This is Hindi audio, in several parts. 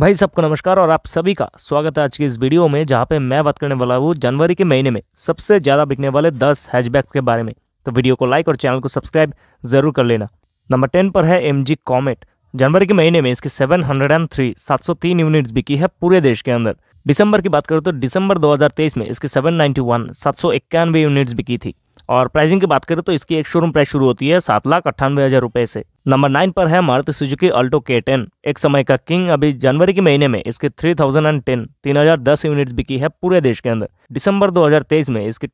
भाई सबको नमस्कार और आप सभी का स्वागत है आज की इस वीडियो में जहां पे मैं बात करने वाला हूँ जनवरी के महीने में सबसे ज़्यादा बिकने वाले 10 हैचबैक के बारे में तो वीडियो को लाइक और चैनल को सब्सक्राइब जरूर कर लेना नंबर टेन पर है एम जी कॉमेट जनवरी के महीने में इसकी सेवन हंड्रेड एंड थ्री सात सौ तीन यूनिट्स बिकी है पूरे देश के अंदर दिसंबर की बात करो तो दिसंबर 2023 में इसकी सेवन वन सात सौ इक्यानवे यूनिट्स बिकी थी और प्राइसिंग की बात करें तो इसकी एक शोरूम प्राइस शुरू होती है सात लाख अट्ठानवे हजार रुपए से नंबर नाइन पर है Maruti Suzuki Alto K ten एक समय का किंग अभी जनवरी के महीने में इसके थ्री थाउजेंड एंड टेन तीन हजार दस यूनिट बिकी है पूरे देश के अंदर दिसंबर 2023 में इसके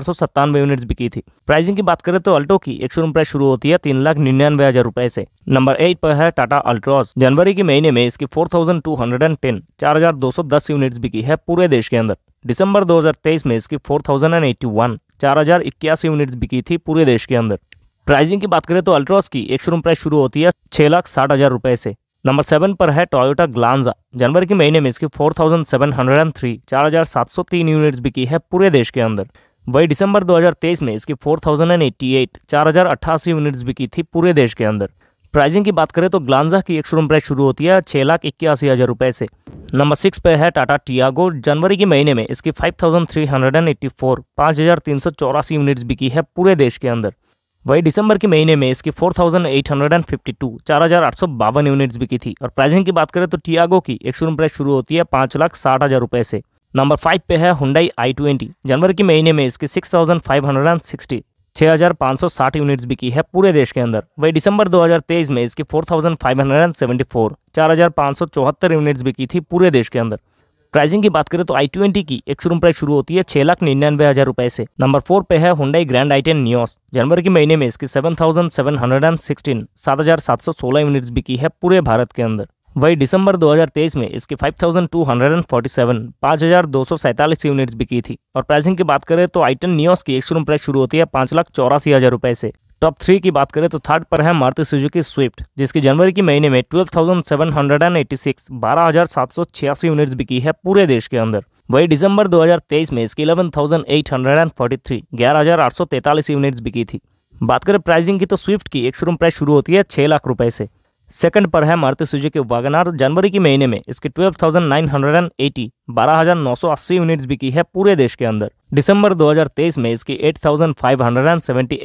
सौ सत्तानवे यूनिट बिकी थी प्राइसिंग की बात करें तो अल्टो की एक शोरूम प्राइस शुरू होती है तीन लाख निन्यानवे हजार रुपए से नंबर एट पर है टाटा अल्ट्रॉस जनवरी के महीने में इसकी four thousand two hundred and ten चार हजार दो सौ दस यूनिट्स बिकी है पूरे देश के अंदर दिसंबर 2023 में इसकी 4081 4081 यूनिट बिकी थी पूरे देश के अंदर प्राइसिंग की बात करें तो अल्ट्रॉस की एक शोरूम प्राइस शुरू होती है छह लाख साठ हज़ार रुपए से नंबर सेवन पर है टोयोटा ग्लांजा जनवरी के महीने में इसकी 4703 4703 यूनिट्स बिकी है पूरे देश के अंदर वही दिसंबर 2023 में इसकी 4088 4088 यूनिट्स बिकी थी पूरे देश के अंदर प्राइसिंग की बात करें तो ग्लांजा की एक शोरूम प्राइस शुरू होती है छः लाख इक्यासी हज़ार रुपये से नंबर सिक्स पे है टाटा टियागो जनवरी के महीने में इसकी five thousand three hundred and eighty four पांच हज़ार तीन सौ चौरासी यूनिट्स बिकी है पूरे देश के अंदर वही दिसंबर के महीने में इसकी four thousand eight hundred and fifty two चार हज़ार आठ सौ बावन यूनिट्स बिकी थी और प्राइसिंग की बात करें तो टियागो की एक शोरूम प्राइस शुरू होती है पाँच लाख साठ हज़ार रुपये से नंबर फाइव पे है हुंडई आई ट्वेंटी जनवरी के महीने में इसकी six thousand five hundred and sixty 6,560 units बिकी है पूरे देश के अंदर वही दिसंबर 2023 में इसकी 4,574 थाउजेंड यूनिट्स बिकी थी पूरे देश के अंदर प्राइसिंग की बात करें तो आई ट्वेंटी की एक शुरू प्राइस शुरू होती है छह लाख निन्यानवे हजार रुपए से नंबर फोर पे है Hyundai grand i ten Nios जनवरी के महीने में इसकी seven thousand seven hundred and sixteen सात हजार सात सौ सोलह यूनिट्स बिकी है पूरे भारत के अंदर वही दिसंबर 2023 में इसकी 5,247 5,247 यूनिट्स बिकी थी और प्राइसिंग की बात करें तो आइटन नियोस की एक शुरू प्राइस शुरू होती है पाँच लाख चौरासी हज़ार रुपये से टॉप थ्री की बात करें तो थर्ड पर है मारुति सुजुकी स्विफ्ट जिसकी जनवरी के महीने में 12,786 12,786 यूनिट्स बिकी है पूरे देश के अंदर वही दिसंबर 2023 में इसकी 11,843 11,843 यूनिट्स बिकी थी बात करें प्राइसिंग की तो स्विफ्ट की एक शोरूम प्राइस शुरू होती है छः लाख रुपए से सेकंड पर है मारुति सुजुकी वागनार जनवरी के महीने में इसकी 12,980 12,980 यूनिट्स बिकी है पूरे देश के अंदर दिसंबर 2023 में इसकी 8,578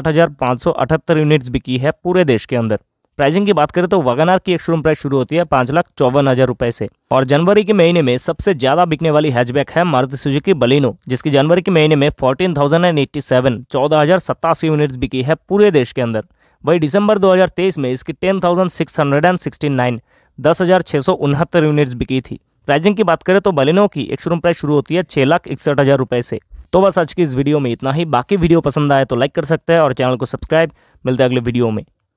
8,578 यूनिट्स बिकी है पूरे देश के अंदर प्राइसिंग की बात करें तो वगनार की एक शोरूम प्राइस शुरू होती है पांच लाख चौवन हजार रुपए से और जनवरी के महीने में सबसे ज्यादा बिकने वाली हैचबैक है मारुति सुजुकी बलिनो जिसकी जनवरी के महीने में fourteen thousand and eighty seven चौदह हजार सत्तासी यूनिट बिकी है पूरे देश के अंदर वही दिसंबर 2023 में इसकी 10,669 दस हज़ार सौ उनहत्तर यूनिट्स बिकी थी प्राइसिंग की बात करें तो बलिनो की एक शोरूम प्राइस शुरू होती है छः लाख इकसठ हज़ार रुपये से तो बस आज की इस वीडियो में इतना ही बाकी वीडियो पसंद आए तो लाइक कर सकते हैं और चैनल को सब्सक्राइब मिलते हैं अगले वीडियो में